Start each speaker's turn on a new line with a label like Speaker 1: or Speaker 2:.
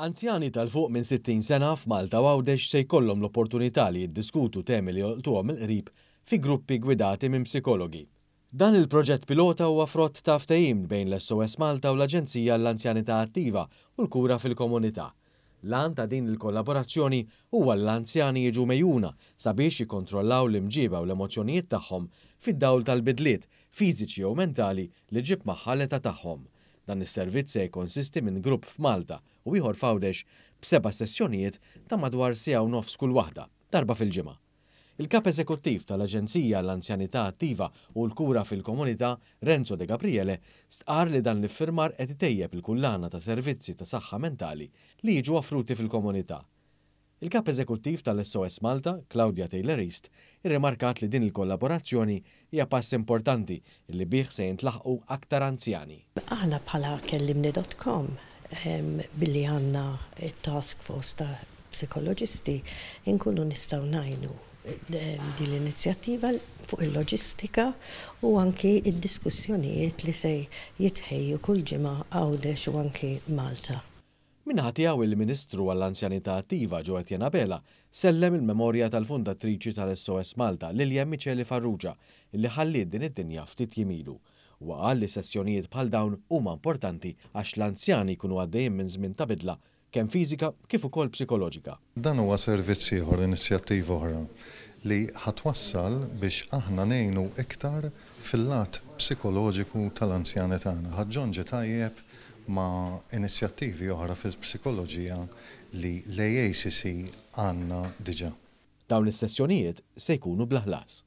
Speaker 1: Anzjani tal-fuq minn 60 sena f'Malta għawdex se jkollhom l-opportunità li jiddiskutu temi li joltuhom il-qrib fi gruppi gwidati minn psikologi. Dan il-proġett pilota huwa frott ta' ftehim bejn l-SOS Malta u l-Aġenzija l-Anzjanità Attiva u l-Kura fil-Komunità. Lan ta' din il-kollaborazzjoni huwa l-anzjani jiġu mejjuna sabiex jikontrollaw l-imġiba u l-emozzjonijiet tagħhom fid-dawl tal-bidliet fiżiċi u mentali li ġib maħħa l-età tagħhom. Dan is-servizz se jkonsisti minn grupp f'Malta u ieħor f'Għawdex b'seba' sessjonijiet ta' madwar si u nofs kull waħda, darba fil-ġimgħa. Il-kap eżekuttiv tal-Aġenzija l-Anzjanità Attiva u l-Kura fil-Komunità, Renzo De Gabriele, stqar li dan l-iffirmar qed tejjeb il-kullana ta' servizzi ta' saħħa mentali li jiġu offruti fil-komunità Il-kap eżekuttiv tal-SOS Malta, Claudia Taylor East, irrimarkat li din il-kollaborazzjoni hija pass importanti li bih se jintlaħqu aktar anzjani.
Speaker 2: Aħna bħala kellimni.com billi għanna task force ta' psikologisti inkunu nistaw najnu din l-inizjattiva fuq il-loġistika u anki il diskussjonijiet li se jitħejju kull ġimgħa għawdex u anki Malta.
Speaker 1: Minħati għaw il-Ministru għall-Anzjanità Attiva ġoħet Bela sellem il-memorja tal-fundatriċi tal-SOS Malta Lilja Micheli Farrugia li ħallid din id-dinja ftit jimilu. Waqal li sessjonijiet bħal dawn huma importanti għax l-anzjani kunu għaddejjem minn żmien ta' bidla kemm fiżika kif ukoll
Speaker 3: psikoloġika. Dan huwa servizz ieħor inizjattiv oħra li ħatwassal biex aħna nejnu iktar fil-lat psikoloġiku tal-anzjani tagħna. Ħaġġonġi tajjeb ma' inizjattivi oħra fil-psikoloġija li l-AACC għanna diġa. Dawn is-sessjonijiet se jkunu blaħlas.